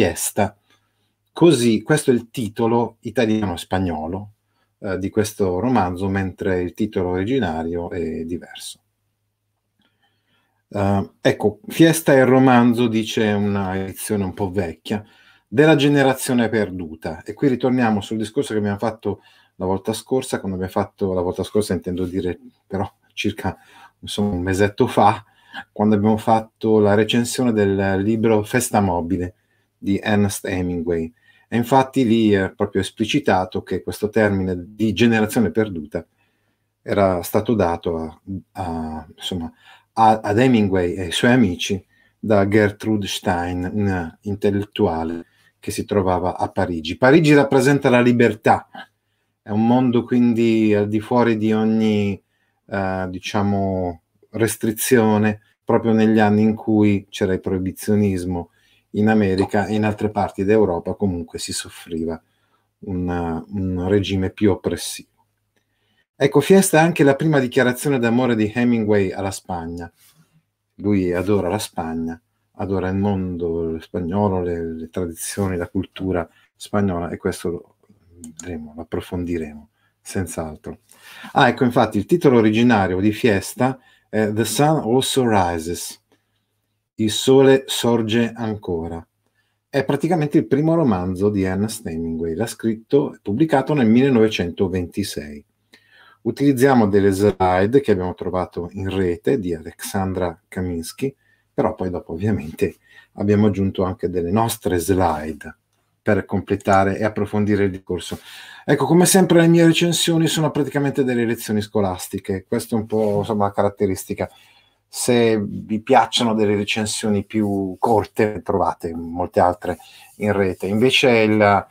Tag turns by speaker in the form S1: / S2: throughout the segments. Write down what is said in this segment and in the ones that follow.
S1: fiesta. Così, questo è il titolo italiano-spagnolo eh, di questo romanzo, mentre il titolo originario è diverso. Uh, ecco, Fiesta è il romanzo, dice una edizione un po' vecchia, della generazione perduta. E qui ritorniamo sul discorso che abbiamo fatto la volta scorsa, quando abbiamo fatto, la volta scorsa intendo dire però circa insomma, un mesetto fa, quando abbiamo fatto la recensione del libro Festa Mobile di Ernest Hemingway. E infatti lì è proprio esplicitato che questo termine di generazione perduta era stato dato a, a, insomma, a, ad Hemingway e ai suoi amici da Gertrude Stein, un intellettuale che si trovava a Parigi. Parigi rappresenta la libertà, è un mondo quindi al di fuori di ogni, eh, diciamo, restrizione, proprio negli anni in cui c'era il proibizionismo in America e in altre parti d'Europa comunque si soffriva una, un regime più oppressivo. Ecco, Fiesta è anche la prima dichiarazione d'amore di Hemingway alla Spagna. Lui adora la Spagna, adora il mondo spagnolo, le, le tradizioni, la cultura spagnola e questo lo vedremo, lo approfondiremo, senz'altro. Ah, ecco, infatti, il titolo originario di Fiesta è The Sun Also Rises, il sole sorge ancora. È praticamente il primo romanzo di Ernest Hemingway, l'ha scritto e pubblicato nel 1926. Utilizziamo delle slide che abbiamo trovato in rete di Alexandra Kaminsky, però poi dopo ovviamente abbiamo aggiunto anche delle nostre slide per completare e approfondire il discorso. Ecco, come sempre le mie recensioni sono praticamente delle lezioni scolastiche, questa è un po' insomma, la caratteristica se vi piacciono delle recensioni più corte, trovate molte altre in rete. Invece il,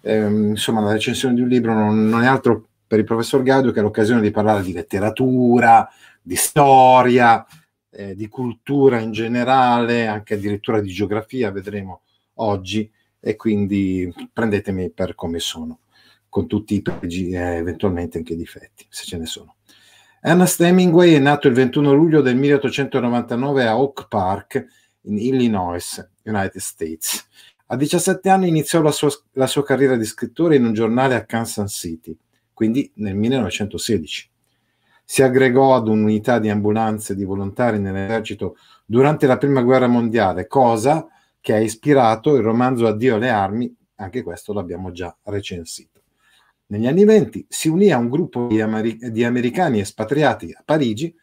S1: ehm, insomma, la recensione di un libro non, non, è altro per il professor Gaudio che l'occasione di parlare di letteratura, di storia, eh, di cultura in generale, anche addirittura di geografia, vedremo oggi, e quindi prendetemi per come sono, con tutti i pregi e eh, eventualmente anche i difetti, se ce ne sono. Ernest Hemingway è nato il 21 luglio del 1899 a Oak Park, in Illinois, United States. A 17 anni iniziò la sua, la sua carriera di scrittore in un giornale a Kansas City, quindi nel 1916. Si aggregò ad un'unità di ambulanze di volontari nell'esercito durante la Prima Guerra Mondiale, cosa che ha ispirato il romanzo Addio alle armi, anche questo l'abbiamo già recensito. Negli anni venti si unì a un gruppo di, amer- di americani espatriati a Parigi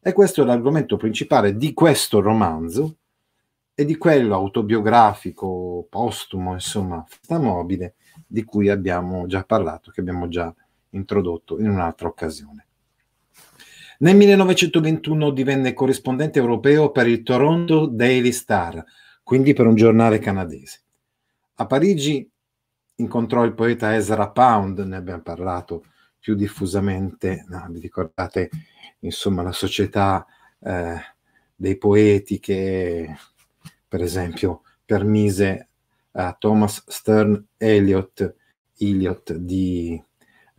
S1: e questo è l'argomento principale di questo romanzo e di quello autobiografico, postumo, insomma, stamobile, di cui abbiamo già parlato, che abbiamo già introdotto in un'altra occasione. Nel 1921 divenne corrispondente europeo per il Toronto Daily Star, quindi per un giornale canadese. A Parigi incontrò il poeta Ezra Pound, ne abbiamo parlato più diffusamente, no, vi ricordate insomma la società eh, dei poeti che per esempio permise a Thomas Stern Eliot, Eliot di,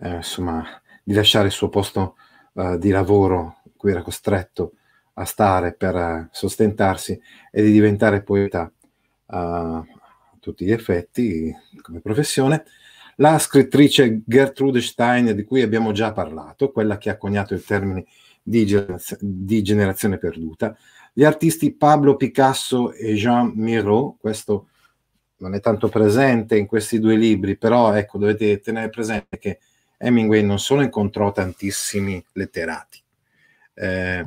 S1: eh, insomma, di lasciare il suo posto eh, di lavoro cui era costretto a stare per eh, sostentarsi e di diventare poeta eh, tutti gli effetti come professione, la scrittrice Gertrude Stein, di cui abbiamo già parlato, quella che ha coniato il termine di, di generazione perduta, gli artisti Pablo Picasso e Jean Miro, questo non è tanto presente in questi due libri, però ecco, dovete tenere presente che Hemingway non solo incontrò tantissimi letterati eh,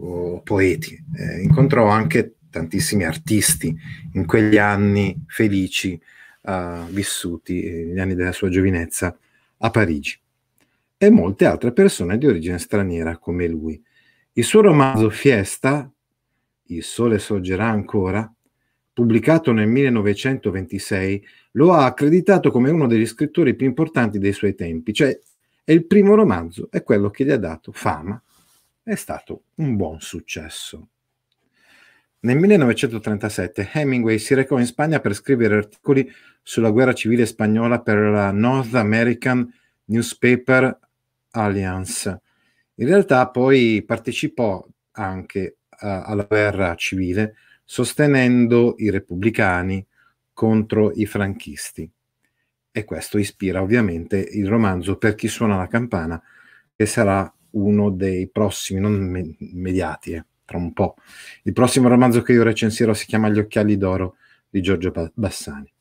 S1: o poeti, eh, incontrò anche tantissimi artisti in quegli anni felici uh, vissuti, eh, gli anni della sua giovinezza, a Parigi, e molte altre persone di origine straniera come lui. Il suo romanzo Fiesta, Il sole sorgerà ancora, pubblicato nel 1926, lo ha accreditato come uno degli scrittori più importanti dei suoi tempi, cioè è il primo romanzo, è quello che gli ha dato fama, è stato un buon successo. Nel 1937 Hemingway si recò in Spagna per scrivere articoli sulla guerra civile spagnola per la North American Newspaper Alliance. In realtà poi partecipò anche uh, alla guerra civile sostenendo i repubblicani contro i franchisti. E questo ispira ovviamente il romanzo Per chi suona la campana, che sarà uno dei prossimi, non immediati. Eh tra un po'. Il prossimo romanzo che io recensirò si chiama Gli occhiali d'oro di Giorgio Bassani.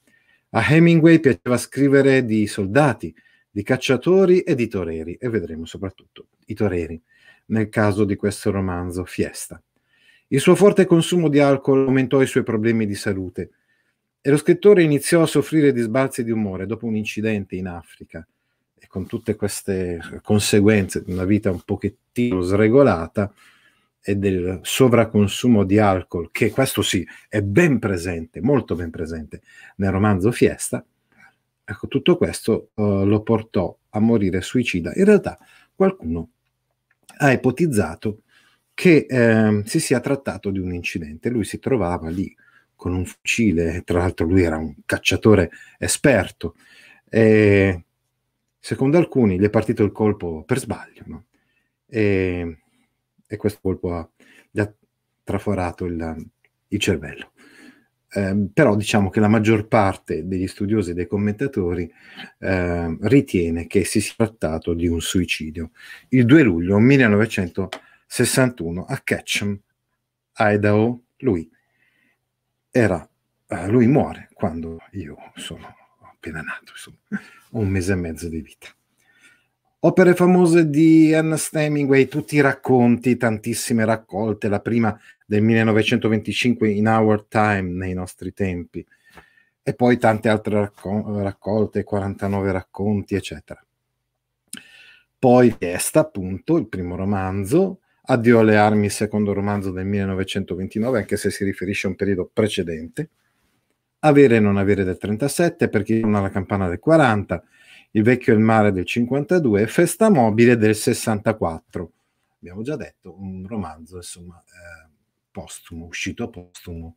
S1: A Hemingway piaceva scrivere di soldati, di cacciatori e di toreri, e vedremo soprattutto i toreri, nel caso di questo romanzo, Fiesta. Il suo forte consumo di alcol aumentò i suoi problemi di salute e lo scrittore iniziò a soffrire di sbalzi di umore dopo un incidente in Africa e con tutte queste conseguenze di una vita un pochettino sregolata, e del sovraconsumo di alcol, che questo sì è ben presente, molto ben presente nel romanzo Fiesta, ecco, tutto questo eh, lo portò a morire suicida. In realtà qualcuno ha ipotizzato che eh, si sia trattato di un incidente. Lui si trovava lì con un fucile, tra l'altro lui era un cacciatore esperto, e secondo alcuni gli è partito il colpo per sbaglio. No? E e questo colpo ha, gli ha traforato il, il cervello. Eh, però diciamo che la maggior parte degli studiosi e dei commentatori eh, ritiene che si sia trattato di un suicidio. Il 2 luglio 1961 a Ketchum, Idaho, lui, era, eh, lui muore quando io sono appena nato, insomma, un mese e mezzo di vita. Opere famose di Ernest Hemingway, tutti i racconti, tantissime raccolte, la prima del 1925 in Our Time, nei nostri tempi, e poi tante altre racco- raccolte, 49 racconti, eccetera. Poi Testa, appunto, il primo romanzo, Addio alle armi, secondo romanzo del 1929, anche se si riferisce a un periodo precedente, Avere e non avere del 37, perché non ha la campana del 40, il vecchio e il mare del 52 e Festa mobile del 64. Abbiamo già detto, un romanzo insomma eh, postumo, uscito postumo,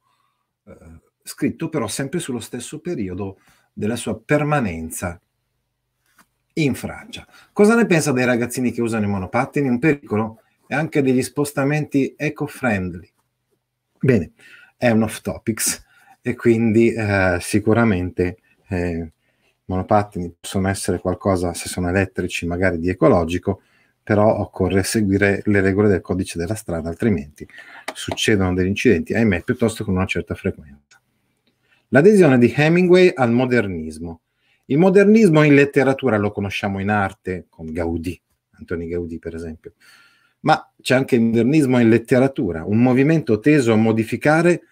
S1: eh, scritto però sempre sullo stesso periodo della sua permanenza in Francia. Cosa ne pensa dei ragazzini che usano i monopattini? Un pericolo? E anche degli spostamenti eco-friendly? Bene, è un off topics e quindi eh, sicuramente eh, monopattini possono essere qualcosa, se sono elettrici, magari di ecologico, però occorre seguire le regole del codice della strada, altrimenti succedono degli incidenti, ahimè, piuttosto con una certa frequenza. L'adesione di Hemingway al modernismo. Il modernismo in letteratura lo conosciamo in arte, con Gaudì, Antoni Gaudì per esempio, ma c'è anche il modernismo in letteratura, un movimento teso a modificare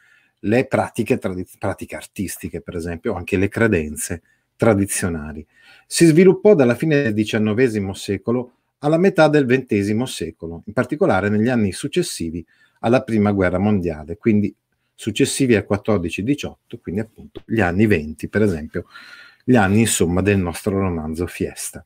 S1: le pratiche, pratiche artistiche, per esempio, anche le credenze tradizionali. Si sviluppò dalla fine del XIX secolo alla metà del XX secolo, in particolare negli anni successivi alla Prima Guerra Mondiale, quindi successivi al 14-18, quindi appunto gli anni 20, per esempio, gli anni insomma del nostro romanzo Fiesta.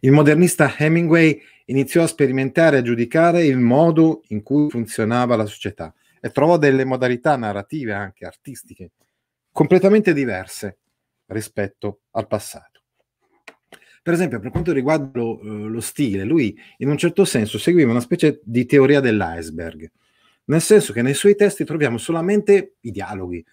S1: Il modernista Hemingway iniziò a sperimentare e a giudicare il modo in cui funzionava la società e trovò delle modalità narrative, anche artistiche, completamente diverse rispetto al passato. Per esempio, per quanto riguarda lo, eh, lo stile, lui in un certo senso seguiva una specie di teoria dell'iceberg, nel senso che nei suoi testi troviamo solamente i dialoghi,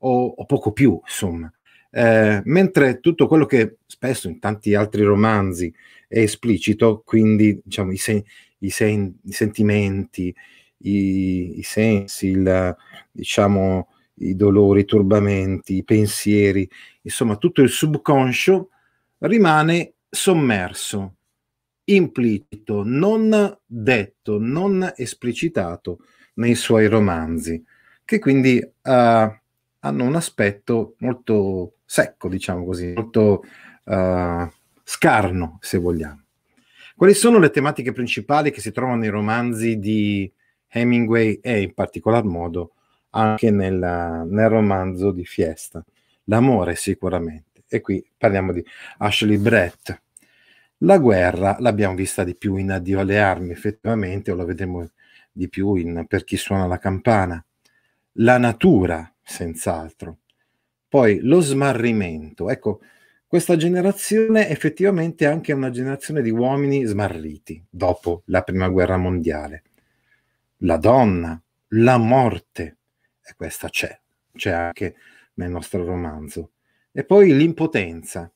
S1: o, o poco più, insomma. Eh, mentre tutto quello che spesso in tanti altri romanzi è esplicito, quindi diciamo, i, sen- i, sen- i sentimenti, i, i sensi, il, diciamo, i dolori, i turbamenti, i pensieri, insomma tutto il subconscio rimane sommerso, implicito, non detto, non esplicitato nei suoi romanzi, che quindi uh, hanno un aspetto molto secco, diciamo così, molto uh, scarno, se vogliamo. Quali sono le tematiche principali che si trovano nei romanzi di Hemingway e in particolar modo anche nella, nel romanzo di Fiesta? l'amore sicuramente, e qui parliamo di Ashley Brett. La guerra l'abbiamo vista di più in Addio alle armi, effettivamente, o la vedremo di più in Per chi suona la campana. La natura, senz'altro. Poi lo smarrimento. Ecco, questa generazione effettivamente è anche una generazione di uomini smarriti dopo la prima guerra mondiale. La donna, la morte, e questa c'è. C'è anche nel nostro romanzo. E poi l'impotenza.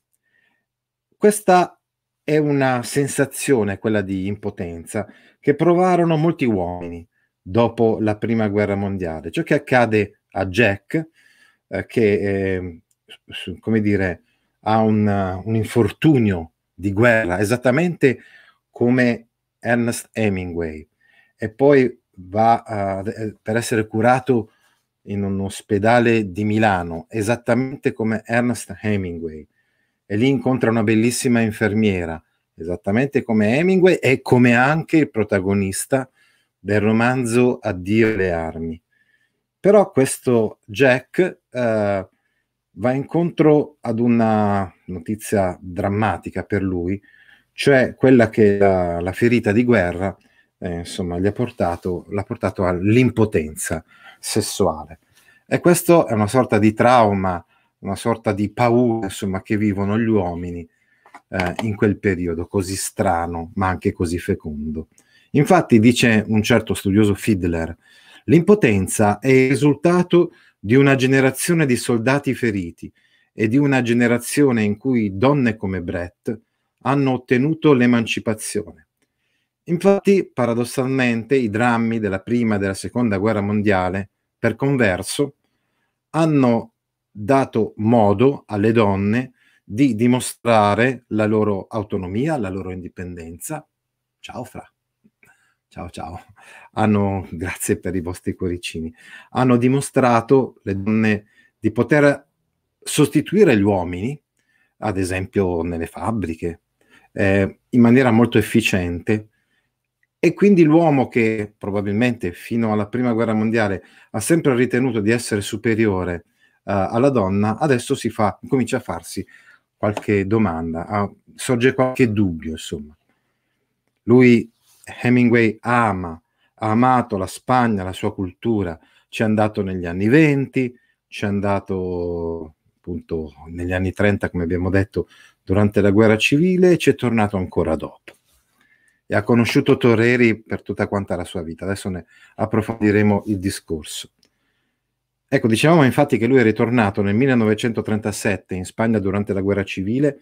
S1: Questa è una sensazione, quella di impotenza, che provarono molti uomini dopo la prima guerra mondiale. Ciò che accade a Jack, eh, che eh, come dire, ha un, un, infortunio di guerra, esattamente come Ernest Hemingway, e poi va uh, per essere curato in un ospedale di Milano, esattamente come Ernest Hemingway. E lì incontra una bellissima infermiera, esattamente come Hemingway e come anche il protagonista del romanzo Addio le armi. Però questo Jack eh, va incontro ad una notizia drammatica per lui, cioè quella che la, la ferita di guerra eh, insomma, gli ha portato, l'ha portato all'impotenza sessuale. E questo è una sorta di trauma, una sorta di paura insomma, che vivono gli uomini eh, in quel periodo così strano, ma anche così fecondo. Infatti, dice un certo studioso Fiddler, l'impotenza è il risultato di una generazione di soldati feriti e di una generazione in cui donne come Brett hanno ottenuto l'emancipazione. Infatti, paradossalmente, i drammi della prima e della seconda guerra mondiale per converso, hanno dato modo alle donne di dimostrare la loro autonomia, la loro indipendenza. Ciao Fra. Ciao ciao. Hanno, grazie per i vostri cuoricini. Hanno dimostrato le donne di poter sostituire gli uomini, ad esempio nelle fabbriche, eh, in maniera molto efficiente e quindi l'uomo che probabilmente fino alla prima guerra mondiale ha sempre ritenuto di essere superiore uh, alla donna, adesso si fa, comincia a farsi qualche domanda, a, sorge qualche dubbio, insomma. Lui, Hemingway, ama, ha amato la Spagna, la sua cultura, ci è andato negli anni venti, ci è andato appunto negli anni trenta, come abbiamo detto, durante la guerra civile e ci è tornato ancora dopo e ha conosciuto Toreri per tutta quanta la sua vita. Adesso ne approfondiremo il discorso. Ecco, dicevamo infatti che lui è ritornato nel 1937 in Spagna durante la guerra civile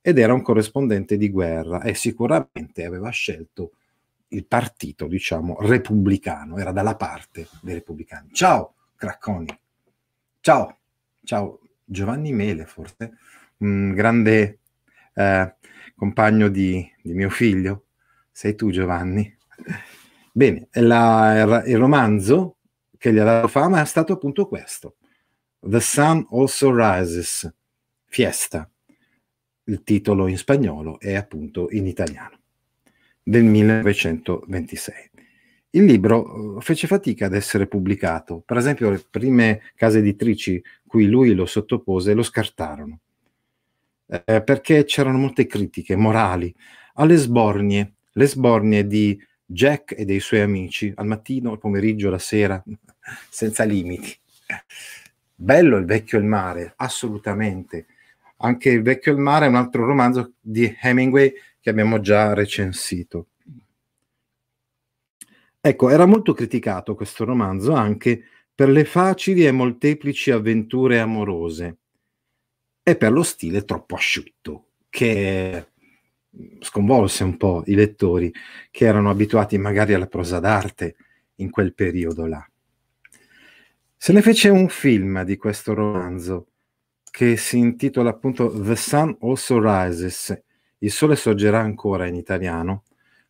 S1: ed era un corrispondente di guerra e sicuramente aveva scelto il partito, diciamo, repubblicano, era dalla parte dei repubblicani. Ciao Cracconi, ciao, ciao Giovanni Mele forse, un grande eh, compagno di, di mio figlio, sei tu Giovanni. Bene, la, il romanzo che gli ha dato fama è stato appunto questo, The Sun Also Rises, Fiesta, il titolo in spagnolo e appunto in italiano, del 1926. Il libro eh, fece fatica ad essere pubblicato, per esempio le prime case editrici cui lui lo sottopose lo scartarono, eh, perché c'erano molte critiche morali alle sbornie le sbornie di Jack e dei suoi amici al mattino, al pomeriggio, la sera, senza limiti. Bello il vecchio il mare, assolutamente. Anche il vecchio il mare è un altro romanzo di Hemingway che abbiamo già recensito. Ecco, era molto criticato questo romanzo anche per le facili e molteplici avventure amorose e per lo stile troppo asciutto, che sconvolse un po' i lettori che erano abituati magari alla prosa d'arte in quel periodo là. Se ne fece un film di questo romanzo che si intitola appunto The Sun Also Rises, Il Sole sorgerà ancora in italiano,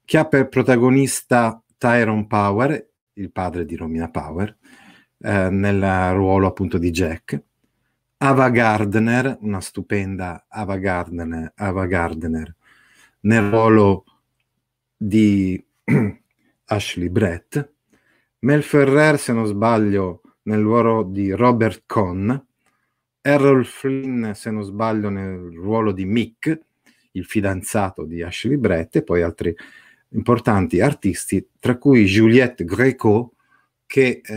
S1: che ha per protagonista Tyrone Power, il padre di Romina Power, eh, nel ruolo appunto di Jack, Ava Gardner, una stupenda Ava Gardner, Ava Gardner nel ruolo di Ashley Brett, Mel Ferrer, se non sbaglio, nel ruolo di Robert Conn, Errol Flynn, se non sbaglio, nel ruolo di Mick, il fidanzato di Ashley Brett, e poi altri importanti artisti, tra cui Juliette Greco, che eh,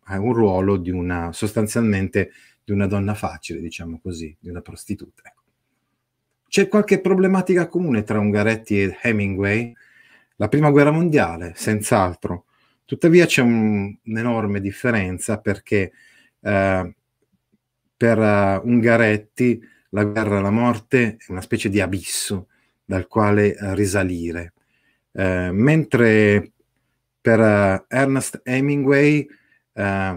S1: ha un ruolo di una, sostanzialmente di una donna facile, diciamo così, di una prostituta. Ecco. C'è qualche problematica comune tra Ungaretti e Hemingway? La prima guerra mondiale, senz'altro. Tuttavia c'è un, un'enorme differenza perché eh, per uh, Ungaretti la guerra e la morte è una specie di abisso dal quale uh, risalire, uh, mentre per Ernest Hemingway la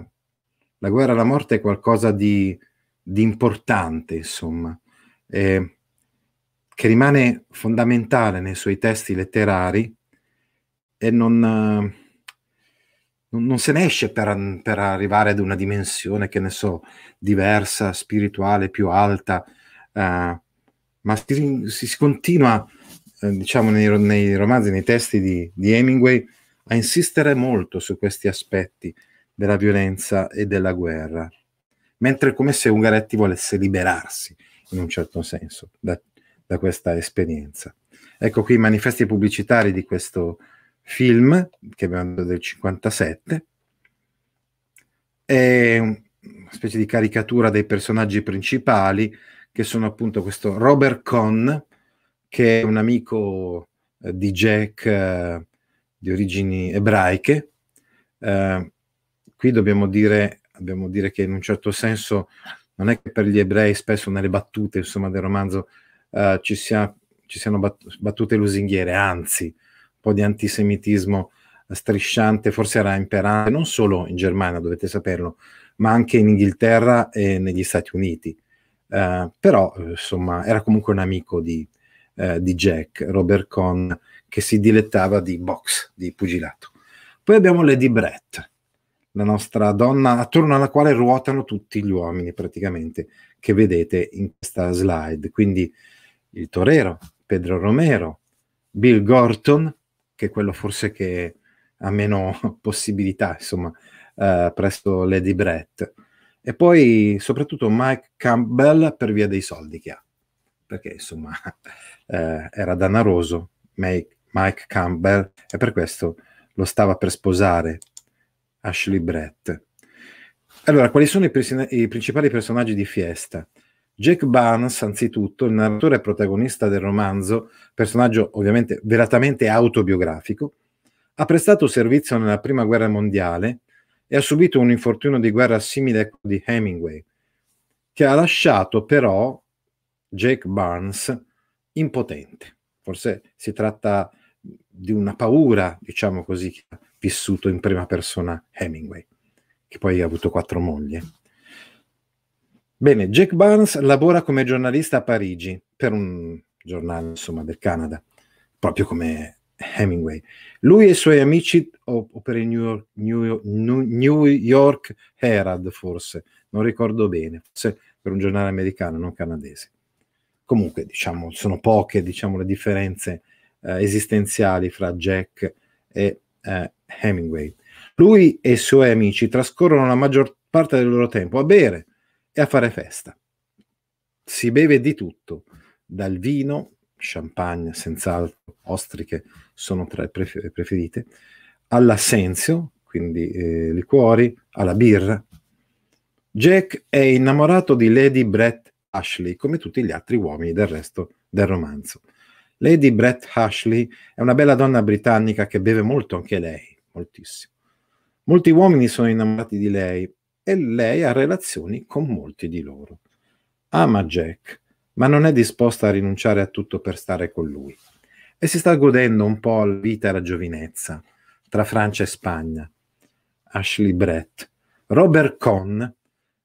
S1: guerra e la morte è qualcosa di, di importante, insomma. E che rimane fondamentale nei suoi testi letterari e non, eh, non se ne esce per, per, arrivare ad una dimensione, che ne so, diversa, spirituale, più alta, eh, ma si, si continua, eh, diciamo, nei, nei, romanzi, nei testi di, di Hemingway, a insistere molto su questi aspetti della violenza e della guerra, mentre come se Ungaretti volesse liberarsi, in un certo senso, da, da questa esperienza. Ecco qui i manifesti pubblicitari di questo film, che abbiamo del 57, è una specie di caricatura dei personaggi principali, che sono appunto questo Robert Conn, che è un amico eh, di Jack eh, di origini ebraiche. Eh, qui dobbiamo dire, dobbiamo dire che in un certo senso non è che per gli ebrei spesso nelle battute insomma, del romanzo eh, ci, sia, ci, siano bat- battute lusinghiere, anzi, un po' di antisemitismo strisciante, forse era imperante non solo in Germania, dovete saperlo, ma anche in Inghilterra e negli Stati Uniti. Eh, però, insomma, era comunque un amico di, eh, di Jack, Robert Cohn, che si dilettava di box, di pugilato. Poi abbiamo Lady Brett, la nostra donna attorno alla quale ruotano tutti gli uomini praticamente che vedete in questa slide. Quindi il Torero, Pedro Romero, Bill Gorton, che è quello forse che ha meno possibilità, insomma, eh, presso Lady Brett. E poi soprattutto Mike Campbell per via dei soldi che ha, perché insomma eh, era danaroso Mike, Campbell e per questo lo stava per sposare Ashley Brett. Allora, quali sono i, i principali personaggi di Fiesta? Jack Barnes, anzitutto, il narratore protagonista del romanzo, personaggio ovviamente veratamente autobiografico, ha prestato servizio nella Prima Guerra Mondiale e ha subito un infortunio di guerra simile a quello di Hemingway, che ha lasciato però Jack Barnes impotente. Forse si tratta di una paura, diciamo così, che ha vissuto in prima persona Hemingway, che poi ha avuto quattro mogli. Eh. Bene, Jack Barnes lavora come giornalista a Parigi per un giornale insomma, del Canada, proprio come Hemingway. Lui e i suoi amici, o, o per il New York, New, York, New York, Herald forse, non ricordo bene, forse per un giornale americano, non canadese. Comunque, diciamo, sono poche diciamo, le differenze eh, esistenziali fra Jack e eh, Hemingway. Lui e i suoi amici trascorrono la maggior parte del loro tempo a bere e a fare festa. Si beve di tutto, dal vino, champagne senz'altro, ostriche sono tra le preferite, all'assenzio, quindi eh, liquori, alla birra. Jack è innamorato di Lady Brett Ashley, come tutti gli altri uomini del resto del romanzo. Lady Brett Ashley è una bella donna britannica che beve molto anche lei, moltissimo. Molti uomini sono innamorati di lei, e lei ha relazioni con molti di loro. Ama Jack, ma non è disposta a rinunciare a tutto per stare con lui e si sta godendo un po' la vita e la giovinezza tra Francia e Spagna. Ashley Brett. Robert Cohn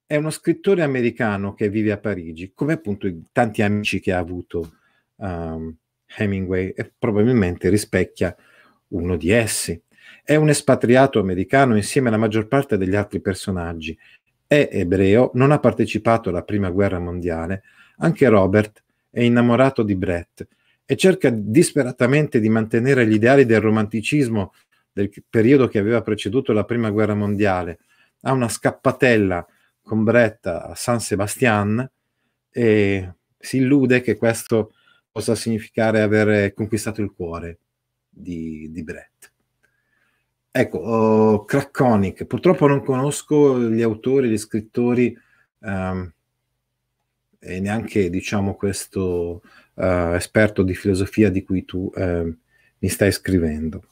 S1: è uno scrittore americano che vive a Parigi, come appunto i tanti amici che ha avuto um, Hemingway e probabilmente rispecchia uno di essi. È un espatriato americano insieme alla maggior parte degli altri personaggi. È ebreo, non ha partecipato alla Prima Guerra Mondiale. Anche Robert è innamorato di Brett e cerca disperatamente di mantenere gli ideali del romanticismo del periodo che aveva preceduto la Prima Guerra Mondiale. Ha una scappatella con Brett a San Sebastian e si illude che questo possa significare avere conquistato il cuore di, di Brett. Ecco, oh, Crackonic, purtroppo non conosco gli autori, gli scrittori ehm, e neanche, diciamo, questo eh, esperto di filosofia di cui tu eh, mi stai scrivendo.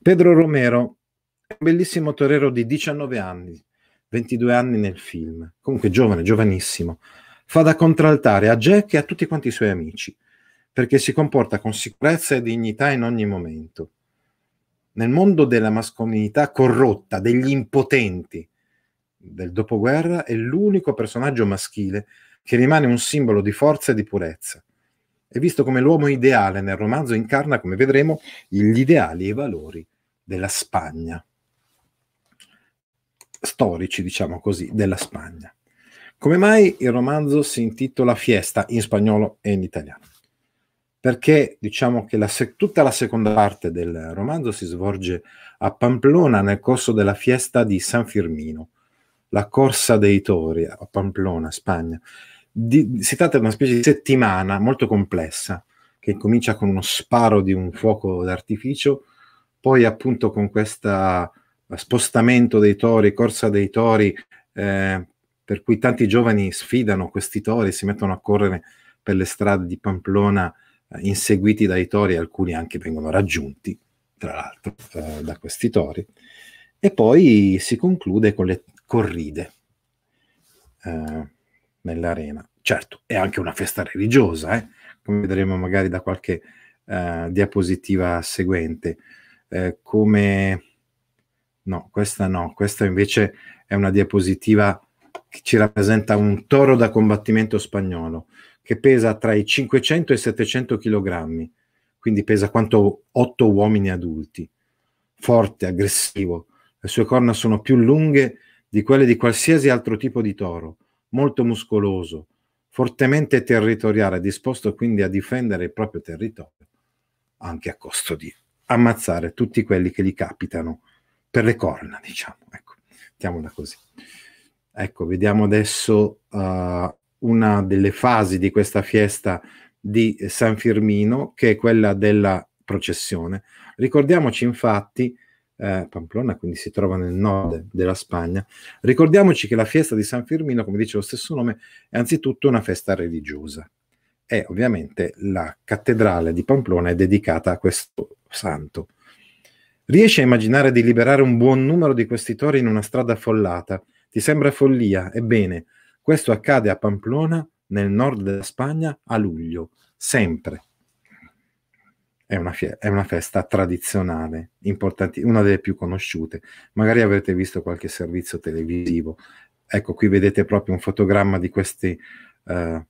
S1: Pedro Romero è un bellissimo torero di 19 anni, 22 anni nel film, comunque giovane, giovanissimo. Fa da contraltare a Jack e a tutti quanti i suoi amici, perché si comporta con sicurezza e dignità in ogni momento nel mondo della mascolinità corrotta, degli impotenti del dopoguerra, è l'unico personaggio maschile che rimane un simbolo di forza e di purezza. È visto come l'uomo ideale nel romanzo incarna, come vedremo, gli ideali e i valori della Spagna, storici, diciamo così, della Spagna. Come mai il romanzo si intitola Fiesta in spagnolo e in italiano? perché diciamo che la se- tutta la seconda parte del romanzo si svolge a Pamplona nel corso della fiesta di San Firmino, la corsa dei tori a Pamplona, Spagna. Di, si tratta di una specie di settimana molto complessa che comincia con uno sparo di un fuoco d'artificio, poi appunto con questo eh, spostamento dei tori, corsa dei tori, eh, per cui tanti giovani sfidano questi tori, si mettono a correre per le strade di Pamplona eh, inseguiti dai tori, alcuni anche vengono raggiunti, tra l'altro, eh, da questi tori. E poi si conclude con le corride eh, nell'arena. Certo, è anche una festa religiosa, eh? come vedremo magari da qualche eh, diapositiva seguente. Eh, come... No, questa no, questa invece è una diapositiva che ci rappresenta un toro da combattimento spagnolo che pesa tra i 500 e i 700 kg, quindi pesa quanto 8 uomini adulti. Forte, aggressivo, le sue corna sono più lunghe di quelle di qualsiasi altro tipo di toro, molto muscoloso, fortemente territoriale, disposto quindi a difendere il proprio territorio, anche a costo di ammazzare tutti quelli che gli capitano per le corna, diciamo. Ecco, mettiamola così. Ecco, vediamo adesso uh, una delle fasi di questa fiesta di San Firmino, che è quella della processione. Ricordiamoci infatti, eh, Pamplona quindi si trova nel nord della Spagna, ricordiamoci che la fiesta di San Firmino, come dice lo stesso nome, è anzitutto una festa religiosa e ovviamente la cattedrale di Pamplona è dedicata a questo santo. Riesci a immaginare di liberare un buon numero di questi tori in una strada affollata? Ti sembra follia? Ebbene, questo accade a Pamplona, nel nord della Spagna, a luglio, sempre. È una, fie- è una festa tradizionale, una delle più conosciute. Magari avrete visto qualche servizio televisivo. Ecco, qui vedete proprio un fotogramma di questi eh,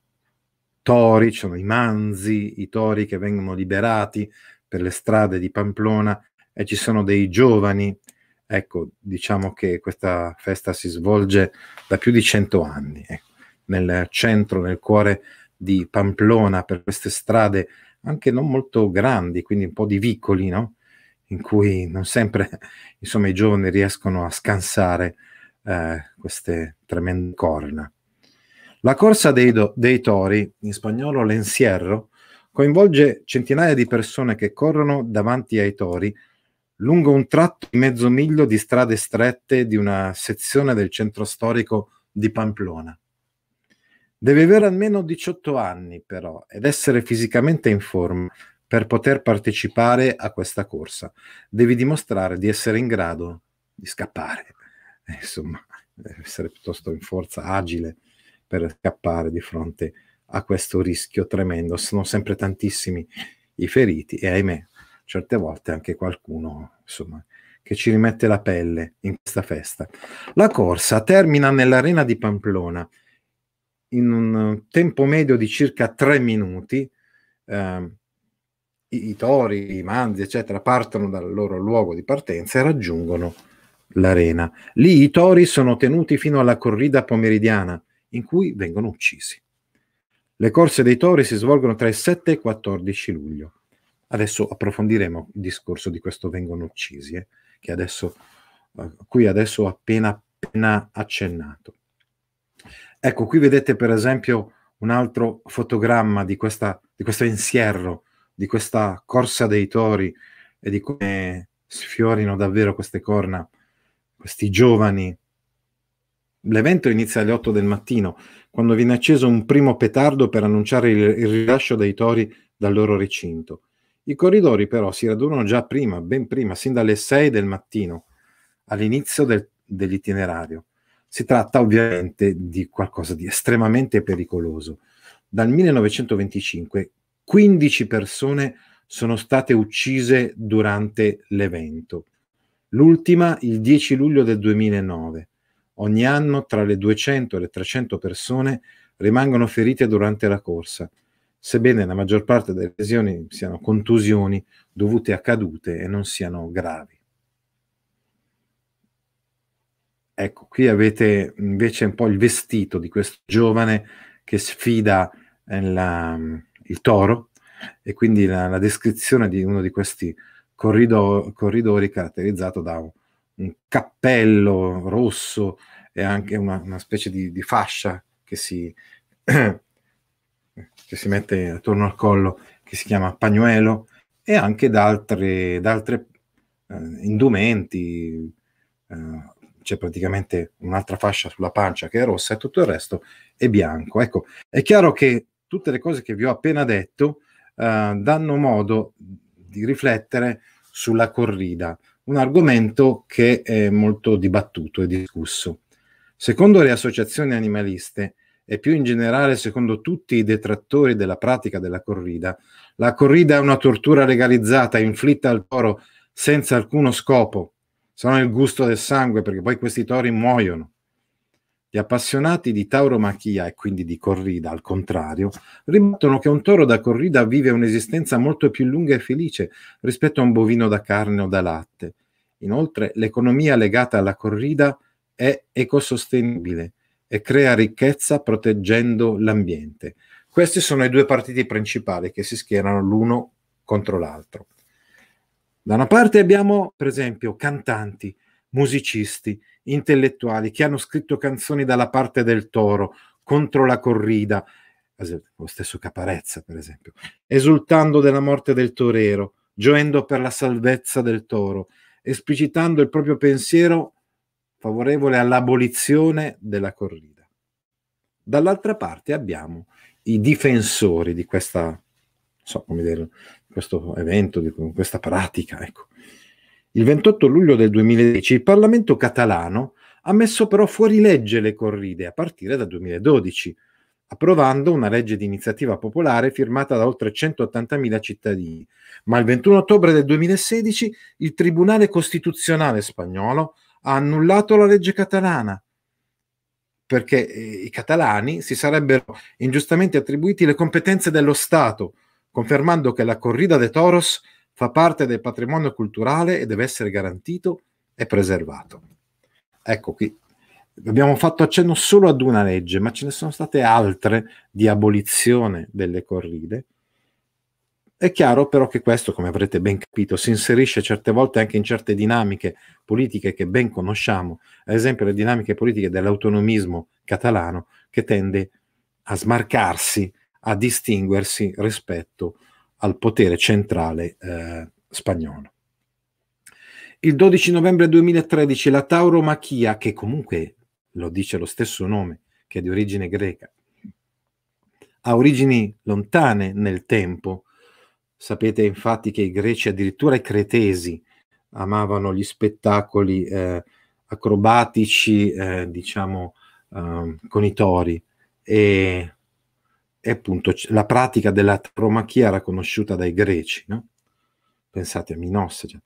S1: tori, ci sono i manzi, i tori che vengono liberati per le strade di Pamplona e ci sono dei giovani Ecco, diciamo che questa festa si svolge da più di cento anni, eh, nel centro, nel cuore di Pamplona, per queste strade anche non molto grandi, quindi un po' di vicoli, no? in cui non sempre insomma, i giovani riescono a scansare eh, queste tremende corna. La corsa dei, do- dei tori, in spagnolo l'ensierro, coinvolge centinaia di persone che corrono davanti ai tori lungo un tratto di mezzo miglio di strade strette di una sezione del centro storico di Pamplona. Deve avere almeno 18 anni però ed essere fisicamente in forma per poter partecipare a questa corsa. Devi dimostrare di essere in grado di scappare, eh, insomma, essere piuttosto in forza agile per scappare di fronte a questo rischio tremendo. Sono sempre tantissimi i feriti e ahimè certe volte anche qualcuno insomma, che ci rimette la pelle in questa festa. La corsa termina nell'arena di Pamplona in un tempo medio di circa tre minuti. Eh, i, tori, i manzi, eccetera, partono dal loro luogo di partenza e raggiungono l'arena. Lì i tori sono tenuti fino alla corrida pomeridiana, in cui vengono uccisi. Le corse dei tori si svolgono tra il 7 e il 14 luglio. Adesso approfondiremo il discorso di questo vengono uccisi, eh, che adesso, eh, cui adesso ho appena, appena accennato. Ecco, qui vedete per esempio un altro fotogramma di, questa, di questo insierro, di questa corsa dei tori e di come sfiorino davvero queste corna, questi giovani. L'evento inizia alle 8 del mattino, quando viene acceso un primo petardo per annunciare il, il rilascio dei tori dal loro recinto. I corridori però si radunano già prima, ben prima, sin dalle 6 del mattino, all'inizio del, dell'itinerario. Si tratta ovviamente di qualcosa di estremamente pericoloso. Dal 1925 15 persone sono state uccise durante l'evento, l'ultima il 10 luglio del 2009. Ogni anno tra le 200 e le 300 persone rimangono ferite durante la corsa sebbene la maggior parte delle lesioni siano contusioni dovute a cadute e non siano gravi. Ecco, qui avete invece un po' il vestito di questo giovane che sfida eh, la, il toro e quindi la, la, descrizione di uno di questi corrido, corridori caratterizzato da un, un, cappello rosso e anche una, una specie di, di, fascia che si che si mette attorno al collo, che si chiama Pagnuelo, e anche da altre, da altre eh, indumenti, eh, c'è praticamente un'altra fascia sulla pancia che è rossa e tutto il resto è bianco. Ecco, è chiaro che tutte le cose che vi ho appena detto eh, danno modo di riflettere sulla corrida, un argomento che è molto dibattuto e discusso. Secondo le associazioni animaliste, e più in generale secondo tutti i detrattori della pratica della corrida, la corrida è una tortura legalizzata, inflitta al toro senza alcuno scopo, se non il gusto del sangue, perché poi questi tori muoiono. Gli appassionati di tauromachia e quindi di corrida, al contrario, ribattono che un toro da corrida vive un'esistenza molto più lunga e felice rispetto a un bovino da carne o da latte. Inoltre, l'economia legata alla corrida è ecosostenibile e crea ricchezza proteggendo l'ambiente. Questi sono i due partiti principali che si schierano l'uno contro l'altro. Da una parte abbiamo, per esempio, cantanti, musicisti, intellettuali che hanno scritto canzoni dalla parte del toro, contro la corrida, lo stesso Caparezza, per esempio, esultando della morte del torero, gioendo per la salvezza del toro, esplicitando il proprio pensiero favorevole all'abolizione della corrida. Dall'altra parte abbiamo i difensori di questa, so dire, questo evento, di questa pratica. Ecco. Il 28 luglio del 2010 il Parlamento catalano ha messo però fuori legge le corride a partire dal 2012, approvando una legge di iniziativa popolare firmata da oltre 180.000 cittadini. Ma il 21 ottobre del 2016 il Tribunale Costituzionale spagnolo ha annullato la legge catalana perché eh, i catalani si sarebbero ingiustamente attribuiti le competenze dello Stato, confermando che la corrida de toros fa parte del patrimonio culturale e deve essere garantito e preservato. Ecco qui, abbiamo fatto accenno solo ad una legge, ma ce ne sono state altre di abolizione delle corride, è chiaro però che questo, come avrete ben capito, si inserisce certe volte anche in certe dinamiche politiche che ben conosciamo, ad esempio le dinamiche politiche dell'autonomismo catalano che tende a smarcarsi, a distinguersi rispetto al potere centrale eh, spagnolo. Il 12 novembre 2013 la tauromachia, che comunque lo dice lo stesso nome, che è di origine greca, ha origini lontane nel tempo, Sapete infatti che i greci, addirittura i cretesi, amavano gli spettacoli eh, acrobatici, eh, diciamo, eh, con i tori. E, e, appunto la pratica della tromachia era conosciuta dai greci, no? Pensate a Minosse. Cioè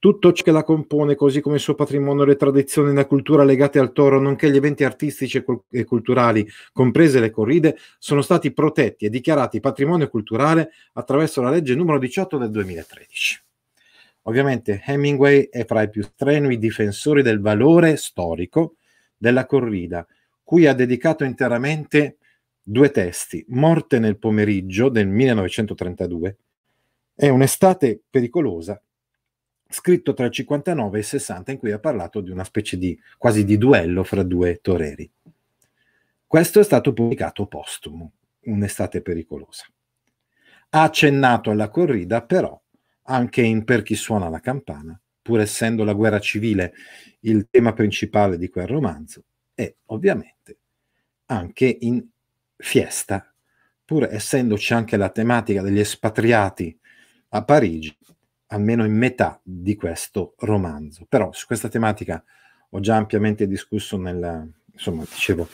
S1: tutto ciò che la compone, così come il suo patrimonio, le tradizioni e la cultura legate al toro, nonché gli eventi artistici e culturali, comprese le corride, sono stati protetti e dichiarati patrimonio culturale attraverso la legge numero 18 del 2013. Ovviamente Hemingway è fra i più strenui difensori del valore storico della corrida, cui ha dedicato interamente due testi, Morte nel pomeriggio del 1932 e Un'estate pericolosa scritto tra il 59 e il 60 in cui ha parlato di una specie di quasi di duello fra due toreri. Questo è stato pubblicato postumo, un'estate pericolosa. Ha accennato alla corrida, però, anche in Per chi suona la campana, pur essendo la guerra civile il tema principale di quel romanzo, e ovviamente anche in Fiesta, pur essendoci anche la tematica degli espatriati a Parigi, almeno in metà di questo romanzo. Però su questa tematica ho già ampiamente discusso nella, insomma, dicevo,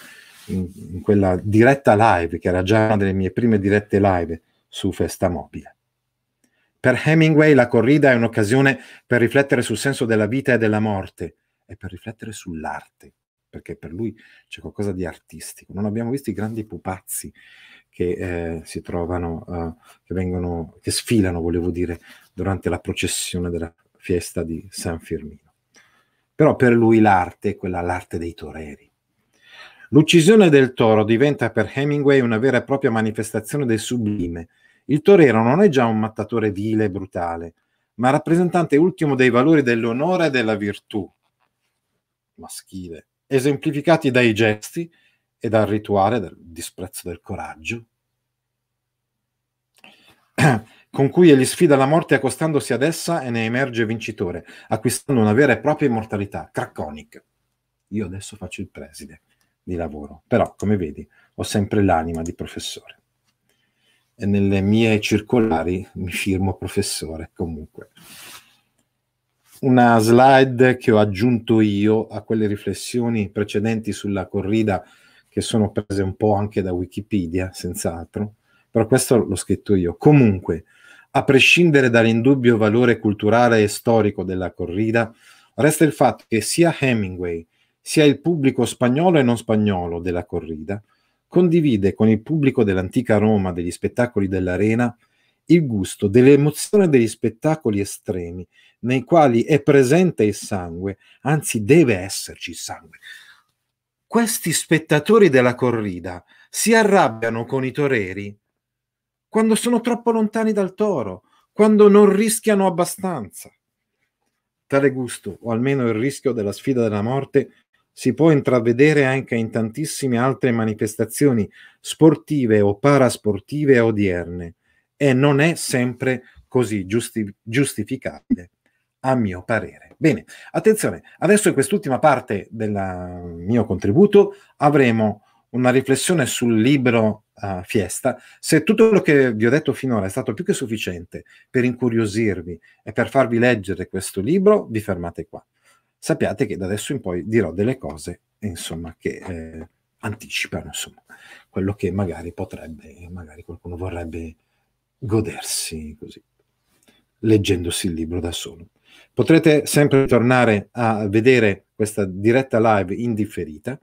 S1: in, in quella diretta live, che era già una delle mie prime dirette live su Festa Mobile. Per Hemingway la corrida è un'occasione per riflettere sul senso della vita e della morte e per riflettere sull'arte, perché per lui c'è qualcosa di artistico. Non abbiamo visto i grandi pupazzi che eh, si trovano, eh, che vengono, che sfilano, volevo dire, durante la processione della fiesta di San Firmino. Però per lui l'arte è quella l'arte dei toreri. L'uccisione del toro diventa per Hemingway una vera e propria manifestazione del sublime. Il torero non è già un mattatore vile e brutale, ma rappresentante ultimo dei valori dell'onore e della virtù maschile, esemplificati dai gesti e dal rituale del disprezzo del coraggio. con cui egli sfida la morte accostandosi ad essa e ne emerge vincitore, acquistando una vera e propria immortalità, Craconic. Io adesso faccio il preside di lavoro, però come vedi ho sempre l'anima di professore. E nelle mie circolari mi firmo professore comunque. Una slide che ho aggiunto io a quelle riflessioni precedenti sulla corrida che sono prese un po' anche da Wikipedia, senz'altro, però questo l'ho scritto io. Comunque, a prescindere dall'indubbio valore culturale e storico della corrida, resta il fatto che sia Hemingway sia il pubblico spagnolo e non spagnolo della corrida condivide con il pubblico dell'antica Roma degli spettacoli dell'arena il gusto dell'emozione degli spettacoli estremi nei quali è presente il sangue, anzi deve esserci il sangue. Questi spettatori della corrida si arrabbiano con i toreri quando sono troppo lontani dal toro, quando non rischiano abbastanza. Tale gusto, o almeno il rischio della sfida della morte, si può intravedere anche in tantissime altre manifestazioni sportive o parasportive odierne e non è sempre così giusti- giustificabile, a mio parere. Bene, attenzione, adesso in quest'ultima parte del mio contributo avremo una riflessione sul libro uh, Fiesta, se tutto quello che vi ho detto finora è stato più che sufficiente per incuriosirvi e per farvi leggere questo libro, vi fermate qua. Sappiate che da adesso in poi dirò delle cose, insomma, che eh, anticipano, insomma, quello che magari potrebbe, magari qualcuno vorrebbe godersi così, leggendosi il libro da solo. Potrete sempre tornare a vedere questa diretta live in differita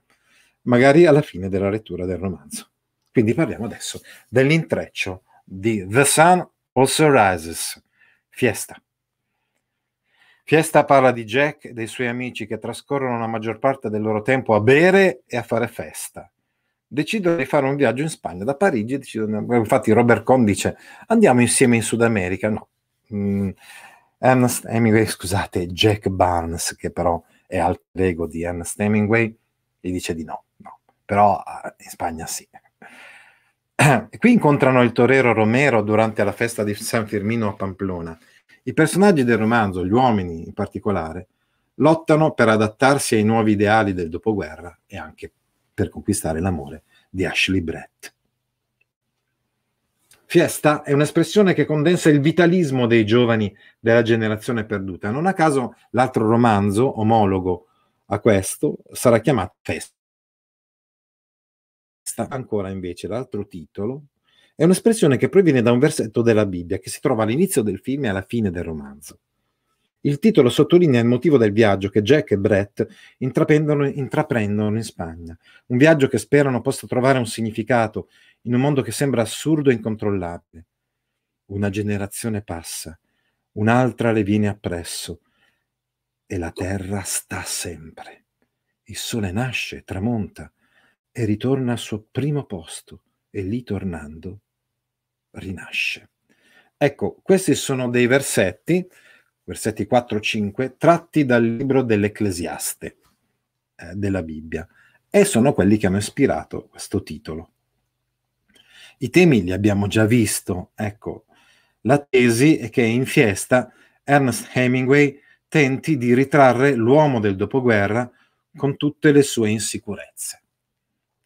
S1: magari alla fine della lettura del romanzo. Quindi parliamo adesso dell'intreccio di The Sun Also Rises, Fiesta. Fiesta parla di Jack e dei suoi amici che trascorrono la maggior parte del loro tempo a bere e a fare festa. Decidono di fare un viaggio in Spagna da Parigi. Decidono, infatti, Robert Cohn dice: Andiamo insieme in Sud America. No, mm, Ernest Hemingway, scusate, Jack Barnes, che però è alter ego di Ernest Hemingway, gli dice di no, no. però ah, in Spagna sì. E qui incontrano il torero Romero durante la festa di San Firmino a Pamplona. I personaggi del romanzo, gli uomini in particolare, lottano per adattarsi ai nuovi ideali del dopoguerra e anche per conquistare l'amore di Ashley Brett. Fiesta è un'espressione che condensa il vitalismo dei giovani della generazione perduta. Non a caso l'altro romanzo, omologo a questo sarà chiamata festa. Ancora invece l'altro titolo è un'espressione che proviene da un versetto della Bibbia che si trova all'inizio del film e alla fine del romanzo. Il titolo sottolinea il motivo del viaggio che Jack e Brett intraprendono, intraprendono in Spagna, un viaggio che sperano possa trovare un significato in un mondo che sembra assurdo e incontrollabile. Una generazione passa, un'altra le viene appresso, e la terra sta sempre. Il sole nasce, tramonta e ritorna al suo primo posto e lì tornando rinasce. Ecco, questi sono dei versetti, versetti 4-5, tratti dal libro dell'Ecclesiaste eh, della Bibbia e sono quelli che hanno ispirato questo titolo. I temi li abbiamo già visto, ecco, la tesi è che in fiesta Ernest Hemingway tenti di ritrarre l'uomo del dopoguerra con tutte le sue insicurezze.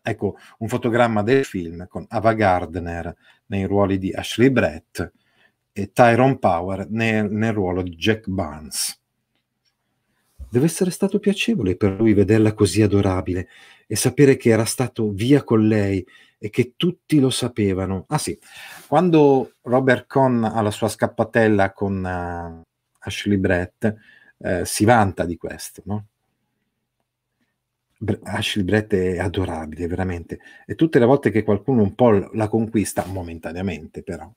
S1: Ecco un fotogramma del film con Ava Gardner nei ruoli di Ashley Brett e Tyrone Power nel, nel ruolo di Jack Barnes. Deve essere stato piacevole per lui vederla così adorabile e sapere che era stato via con lei e che tutti lo sapevano. Ah sì, quando Robert Conn ha la sua scappatella con uh, Ashley Brett, eh, si vanta di questo, no? Ashley Brett è adorabile, veramente. E tutte le volte che qualcuno un po' la conquista, momentaneamente però,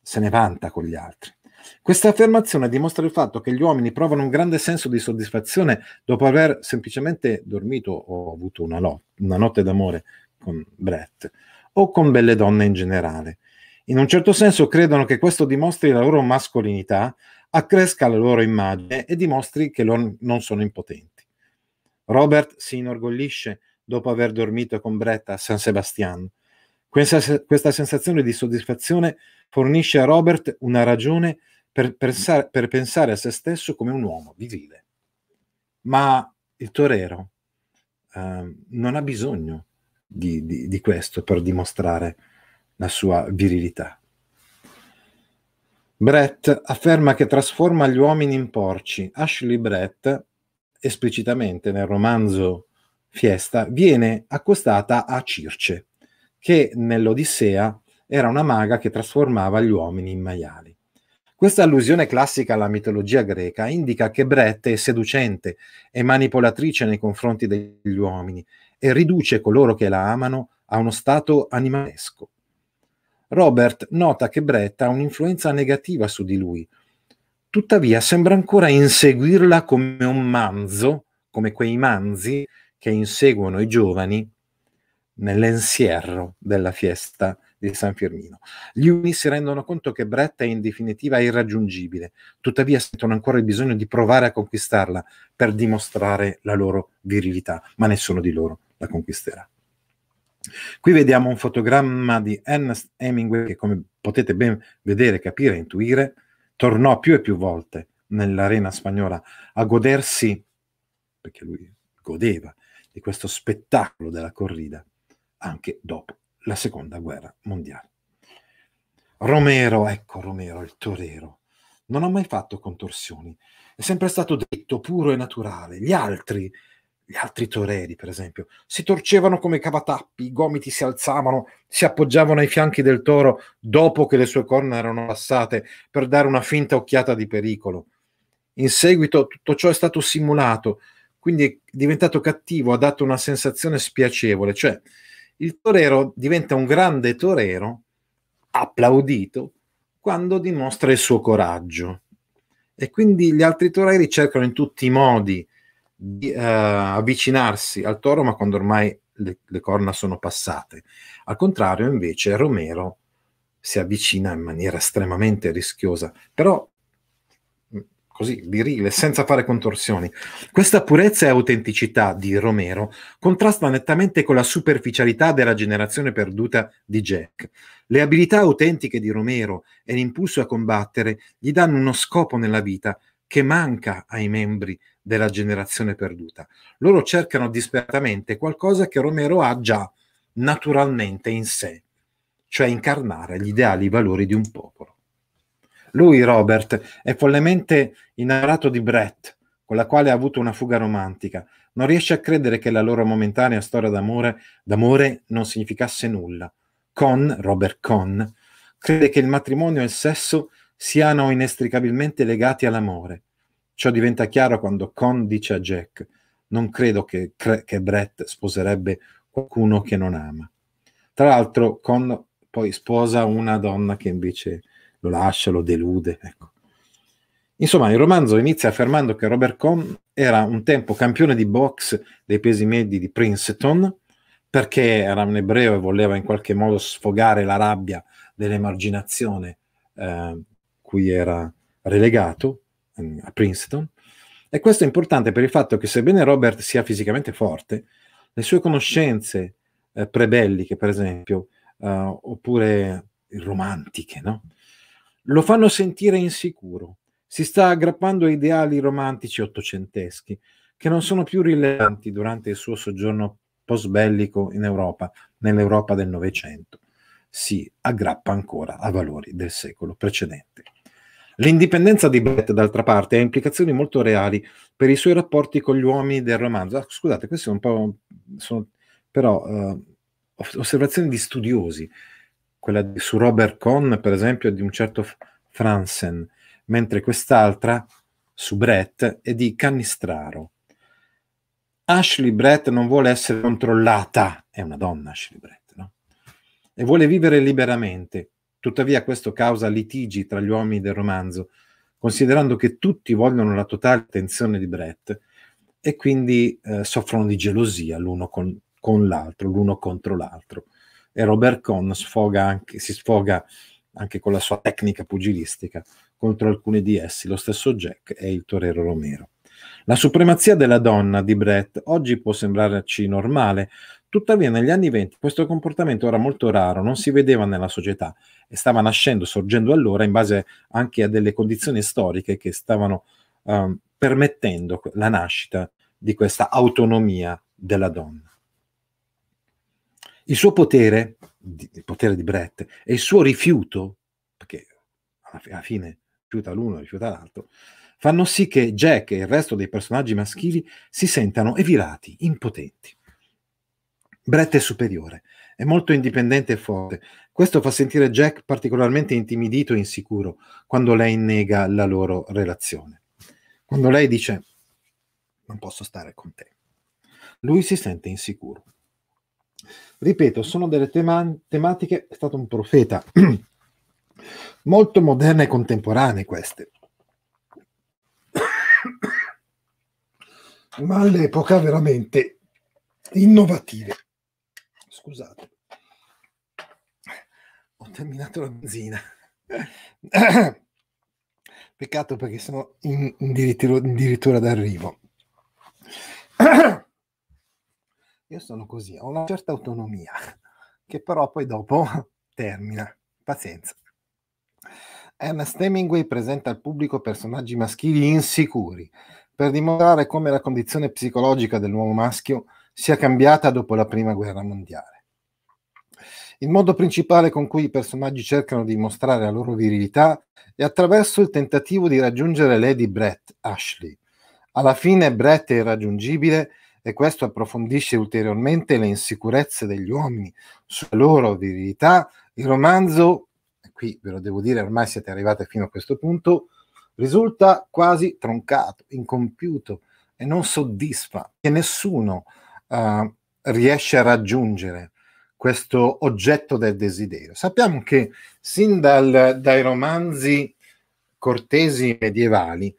S1: se ne vanta con gli altri. Questa affermazione dimostra il fatto che gli uomini provano un grande senso di soddisfazione dopo aver semplicemente dormito o avuto una, lot- una notte d'amore con Brett o con belle donne in generale. In un certo senso credono che questo dimostri la loro mascolinità accresca la loro immagine e dimostri che loro non sono impotenti. Robert si inorgoglisce dopo aver dormito con Brett a San Sebastian. Questa, questa sensazione di soddisfazione fornisce a Robert una ragione per pensare, per pensare a se stesso come un uomo vivile. Ma il torero eh, non ha bisogno di, di, di questo per dimostrare la sua virilità. Brett afferma che trasforma gli uomini in porci. Ashley Brett, esplicitamente nel romanzo Fiesta, viene accostata a Circe, che nell'Odissea era una maga che trasformava gli uomini in maiali. Questa allusione classica alla mitologia greca indica che Brett è seducente e manipolatrice nei confronti degli uomini e riduce coloro che la amano a uno stato animalesco. Robert nota che Brett ha un'influenza negativa su di lui. Tuttavia sembra ancora inseguirla come un manzo, come quei manzi che inseguono i giovani nell'ensierro della fiesta di San Firmino. Gli uni si rendono conto che Brett è in definitiva irraggiungibile, tuttavia sentono ancora il bisogno di provare a conquistarla per dimostrare la loro virilità, ma nessuno di loro la conquisterà. Qui vediamo un fotogramma di Ernest Hemingway che, come potete ben vedere, capire e intuire, tornò più e più volte nell'arena spagnola a godersi, perché lui godeva di questo spettacolo della corrida, anche dopo la seconda guerra mondiale. Romero, ecco Romero, il torero, non ha mai fatto contorsioni, è sempre stato detto puro e naturale. Gli altri gli altri toreri, per esempio, si torcevano come cavatappi, i gomiti si alzavano, si appoggiavano ai fianchi del toro dopo che le sue corna erano passate per dare una finta occhiata di pericolo. In seguito tutto ciò è stato simulato, quindi è diventato cattivo, ha dato una sensazione spiacevole, cioè il torero diventa un grande torero applaudito quando dimostra il suo coraggio. E quindi gli altri toreri cercano in tutti i modi di eh, avvicinarsi al toro ma quando ormai le, le, corna sono passate. Al contrario, invece, Romero si avvicina in maniera estremamente rischiosa, però mm, così virile, senza fare contorsioni. Questa purezza e autenticità di Romero contrasta nettamente con la superficialità della generazione perduta di Jack. Le abilità autentiche di Romero e l'impulso a combattere gli danno uno scopo nella vita che manca ai membri della generazione perduta. Loro cercano disperatamente qualcosa che Romero ha già naturalmente in sé, cioè incarnare gli ideali i valori di un popolo. Lui, Robert, è follemente innamorato di Brett, con la quale ha avuto una fuga romantica. Non riesce a credere che la loro momentanea storia d'amore, d'amore non significasse nulla. Con, Robert Con, crede che il matrimonio e il sesso siano inestricabilmente legati all'amore Ciò diventa chiaro quando Con dice a Jack: Non credo che, cre- che Brett sposerebbe qualcuno che non ama. Tra l'altro, Con poi sposa una donna che invece lo lascia, lo delude. Ecco. Insomma, il romanzo inizia affermando che Robert Cohn era un tempo campione di box dei pesi medi di Princeton perché era un ebreo e voleva in qualche modo sfogare la rabbia dell'emarginazione eh, cui era relegato. Ehm, a Princeton. E questo è importante per il fatto che sebbene Robert sia fisicamente forte, le sue conoscenze eh, prebelliche, per esempio, eh, oppure romantiche, no? lo fanno sentire insicuro. Si sta aggrappando a ideali romantici ottocenteschi che non sono più rilevanti durante il suo soggiorno post-bellico in Europa, nell'Europa del Novecento. Si aggrappa ancora a valori del secolo precedente. L'indipendenza di Brett, d'altra parte, ha implicazioni molto reali per i suoi rapporti con gli uomini del romanzo. Ah, scusate, queste sono un po'. Sono, però eh, osservazioni di studiosi. Quella di, su Robert Cohn, per esempio, di un certo Franzen, mentre quest'altra su Brett è di Cannistraro. Ashley Brett non vuole essere controllata, è una donna Ashley Brett, no? E vuole vivere liberamente Tuttavia questo causa litigi tra gli uomini del romanzo, considerando che tutti vogliono la totale attenzione di Brett e quindi eh, soffrono di gelosia l'uno con, con, l'altro, l'uno contro l'altro. E Robert Conn sfoga anche, si sfoga anche con la sua tecnica pugilistica contro alcuni di essi, lo stesso Jack e il torero Romero. La supremazia della donna di Brett oggi può sembrarci normale, Tuttavia negli anni venti questo comportamento era molto raro, non si vedeva nella società e stava nascendo, sorgendo allora in base anche a delle condizioni storiche che stavano eh, permettendo la nascita di questa autonomia della donna. Il suo potere, il potere di Brett, e il suo rifiuto, perché alla fine rifiuta l'uno, rifiuta l'altro, fanno sì che Jack e il resto dei personaggi maschili si sentano evirati, impotenti. Brett è superiore, è molto indipendente e forte. Questo fa sentire Jack particolarmente intimidito e insicuro quando lei nega la loro relazione. Quando lei dice non posso stare con te, lui si sente insicuro. Ripeto, sono delle tema- tematiche, è stato un profeta, molto moderne e contemporanee queste. ma all'epoca veramente innovative scusate. Ho terminato la benzina. Peccato perché sono in, in addirittura, addirittura d'arrivo. Io sono così, ho una certa autonomia, che però poi dopo termina. Pazienza. Ernest Hemingway presenta al pubblico personaggi maschili insicuri per dimostrare come la condizione psicologica dell'uomo maschio sia cambiata dopo la prima guerra mondiale. Il modo principale con cui i personaggi cercano di mostrare la loro virilità è attraverso il tentativo di raggiungere Lady Brett, Ashley. Alla fine Brett è irraggiungibile e questo approfondisce ulteriormente le insicurezze degli uomini sulla loro virilità. Il romanzo, e qui ve lo devo dire, ormai siete arrivate fino a questo punto, risulta quasi troncato, incompiuto e non soddisfa che nessuno uh, riesce a raggiungere questo oggetto del desiderio. Sappiamo che sin dal, dai romanzi cortesi medievali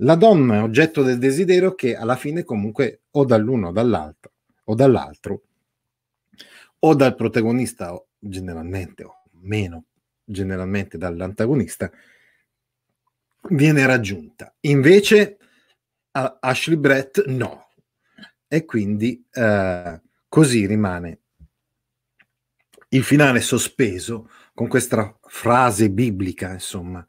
S1: la donna è oggetto del desiderio che alla fine comunque o dall'uno o dall'altro o dall'altro o dal protagonista o generalmente o meno generalmente dall'antagonista viene raggiunta. Invece a Ashley Brett no. E quindi eh, così rimane il finale sospeso con questa frase biblica, insomma,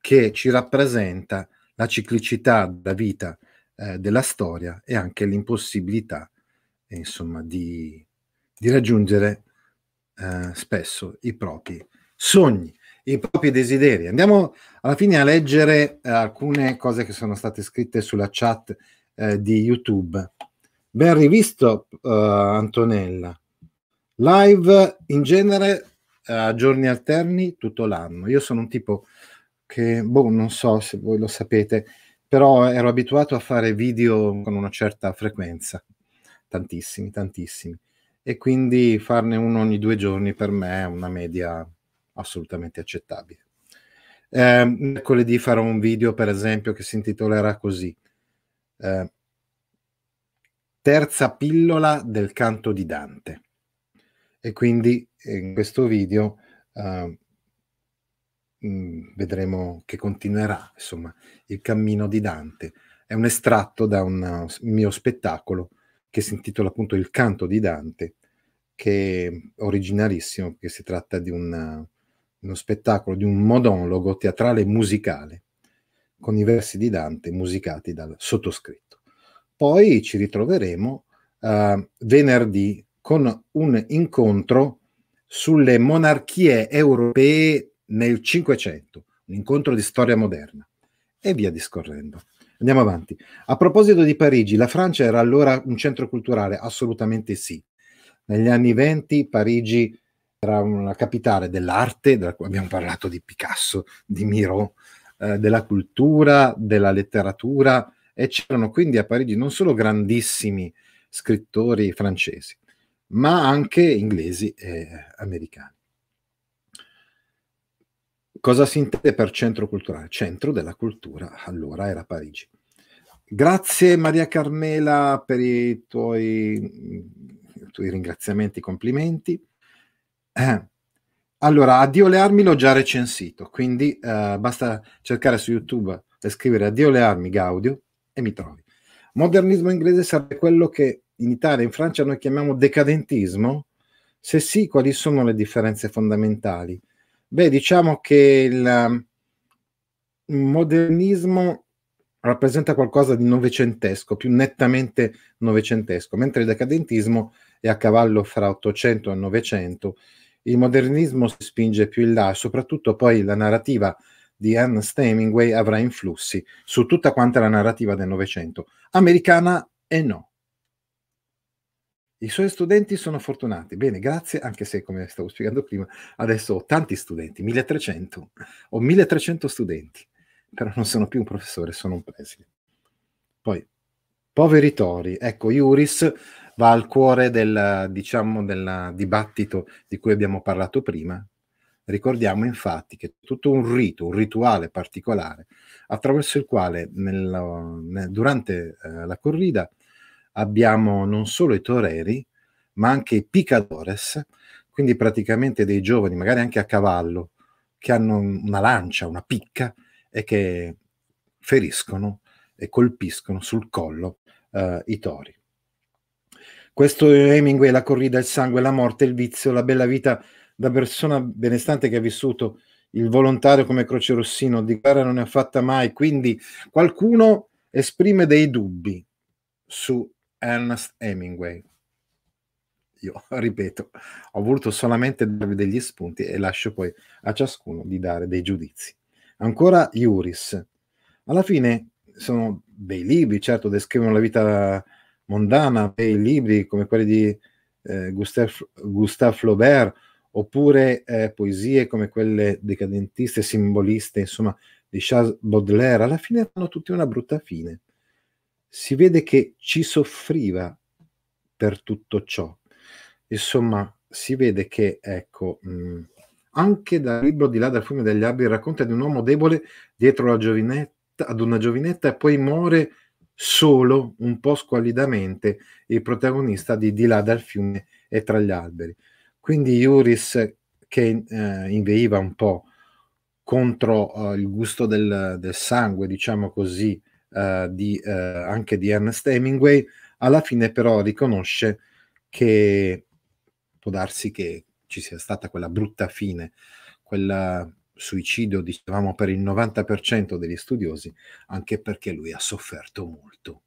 S1: che ci rappresenta la ciclicità della vita, eh, della storia e anche l'impossibilità, insomma, di, di raggiungere eh, spesso i propri sogni, i propri desideri. Andiamo alla fine a leggere eh, alcune cose che sono state scritte sulla chat eh, di YouTube. Ben rivisto, eh, Antonella. Live in genere eh, a giorni alterni tutto l'anno. Io sono un tipo che, boh, non so se voi lo sapete, però ero abituato a fare video con una certa frequenza, tantissimi, tantissimi. E quindi farne uno ogni due giorni per me è una media assolutamente accettabile. Eh, mercoledì farò un video, per esempio, che si intitolerà così. Eh, terza pillola del canto di Dante e quindi eh, in questo video uh, vedremo che continuerà insomma il cammino di Dante. È un estratto da un uh, mio spettacolo che si intitola appunto Il canto di Dante, che è originalissimo perché si tratta di una, uh, uno spettacolo, di un monologo teatrale musicale con i versi di Dante musicati dal sottoscritto. Poi ci ritroveremo uh, venerdì con un incontro sulle monarchie europee nel Cinquecento, un incontro di storia moderna, e via discorrendo. Andiamo avanti. A proposito di Parigi, la Francia era allora un centro culturale? Assolutamente sì. Negli anni venti Parigi era una capitale dell'arte, della abbiamo parlato di Picasso, di Miro, eh, della cultura, della letteratura, e c'erano quindi a Parigi non solo grandissimi scrittori francesi, ma anche inglesi e americani. Cosa si intende per centro culturale? Centro della cultura, allora era Parigi. Grazie Maria Carmela per i tuoi, i tuoi ringraziamenti, complimenti. Eh. Allora, Addio le armi l'ho già recensito, quindi eh, basta cercare su YouTube e scrivere Addio le armi Gaudio e mi trovi. Modernismo inglese sarebbe quello che in Italia e in Francia noi chiamiamo decadentismo? Se sì, quali sono le differenze fondamentali? Beh, diciamo che il um, modernismo rappresenta qualcosa di novecentesco, più nettamente novecentesco, mentre il decadentismo è a cavallo fra 800 e 900. Il modernismo si spinge più in là soprattutto poi la narrativa di Ernest Hemingway avrà influssi su tutta quanta la narrativa del Novecento, americana e eh, no. I suoi studenti sono fortunati. Bene, grazie, anche se, come stavo spiegando prima, adesso ho tanti studenti, 1300. Ho 1300 studenti, però non sono più un professore, sono un preside. Poi, poveri tori. Ecco, Iuris va al cuore del, diciamo, del dibattito di cui abbiamo parlato prima. Ricordiamo infatti che tutto un rito, un rituale particolare, attraverso il quale nel, durante eh, la corrida abbiamo non solo i toreri, ma anche i picadores, quindi praticamente dei giovani, magari anche a cavallo, che hanno una lancia, una picca e che feriscono e colpiscono sul collo eh, i tori. Questo è Hemingway, la corrida, il sangue, la morte, il vizio, la bella vita da persona benestante che ha vissuto il volontario come Croce Rossino, di guerra non ne ha fatta mai, quindi qualcuno esprime dei dubbi su Ernest Hemingway. Io ripeto, ho voluto solamente darvi degli spunti e lascio poi a ciascuno di dare dei giudizi. Ancora Iuris. Alla fine sono dei libri, certo, descrivono la vita mondana, dei libri come quelli di eh, Gustave, Gustave Flaubert, oppure eh, poesie come quelle decadentiste, simboliste, insomma, di Charles Baudelaire, alla fine hanno tutti una brutta fine si vede che ci soffriva per tutto ciò. Insomma, si vede che, ecco, mh, mm, anche dal libro Di là dal fiume degli alberi racconta di un uomo debole dietro la giovinetta, ad una giovinetta e poi muore solo, un po' squallidamente, il protagonista di Di là dal fiume e tra gli alberi. Quindi Iuris che eh, inveiva un po' contro eh, il gusto del, del sangue, diciamo così, eh, di, eh, anche di Ernest Hemingway, alla fine però riconosce che può darsi che ci sia stata quella brutta fine, quel suicidio, dicevamo, per il 90% degli studiosi, anche perché lui ha sofferto molto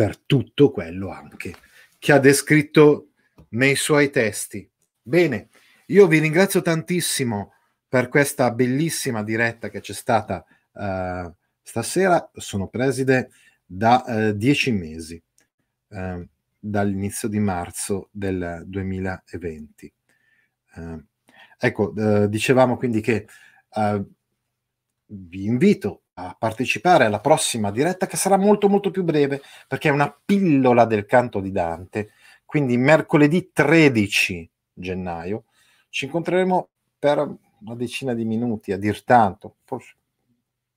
S1: per tutto quello anche che ha descritto nei suoi testi. Bene, io vi ringrazio tantissimo per questa bellissima diretta che c'è stata eh, Stasera sono preside da eh, dieci mesi, eh, dall'inizio di marzo del 2020. Ehm, ecco, eh, ecco, dicevamo quindi che eh, vi invito a partecipare alla prossima diretta che sarà molto molto più breve perché è una pillola del canto di Dante. Quindi mercoledì 13 gennaio ci incontreremo per una decina di minuti a dir tanto, forse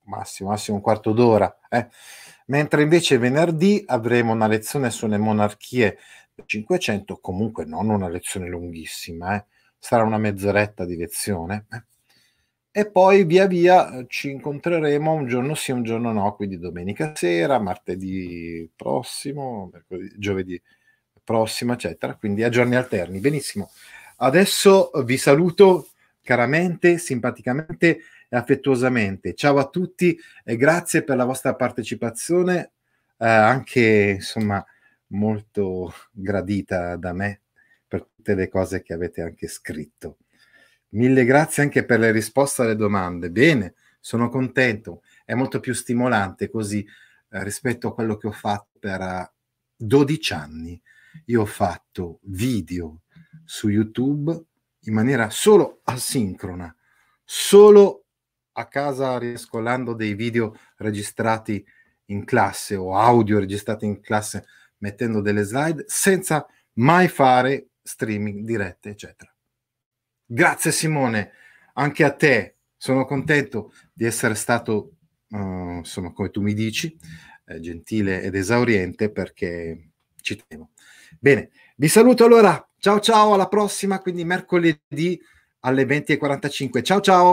S1: massimo, massimo un quarto d'ora. Eh? Mentre invece venerdì avremo una lezione sulle monarchie del 500, comunque non una lezione lunghissima, eh? sarà una mezz'oretta di lezione. Eh? E poi via via eh, ci incontreremo un giorno sì, un giorno no, quindi domenica sera, martedì prossimo, giovedì prossimo, eccetera. Quindi a giorni alterni. Benissimo. Adesso vi saluto caramente, simpaticamente affettuosamente. Ciao a tutti, e grazie per la vostra partecipazione, eh, anche insomma molto gradita da me per tutte le cose che avete anche scritto. Mille grazie anche per le risposte alle domande. Bene, sono contento, è molto più stimolante così eh, rispetto a quello che ho fatto per 12 eh, anni. Io ho fatto video su YouTube in maniera solo asincrona, solo a casa riescolando dei video registrati in classe o audio registrati in classe mettendo delle slide senza mai fare streaming dirette, eccetera. Grazie Simone, anche a te. Sono contento di essere stato, uh, insomma, come tu mi dici, eh, gentile ed esauriente perché ci tenevo. Bene, vi saluto allora. Ciao ciao, alla prossima, quindi mercoledì alle 20.45. Ciao ciao!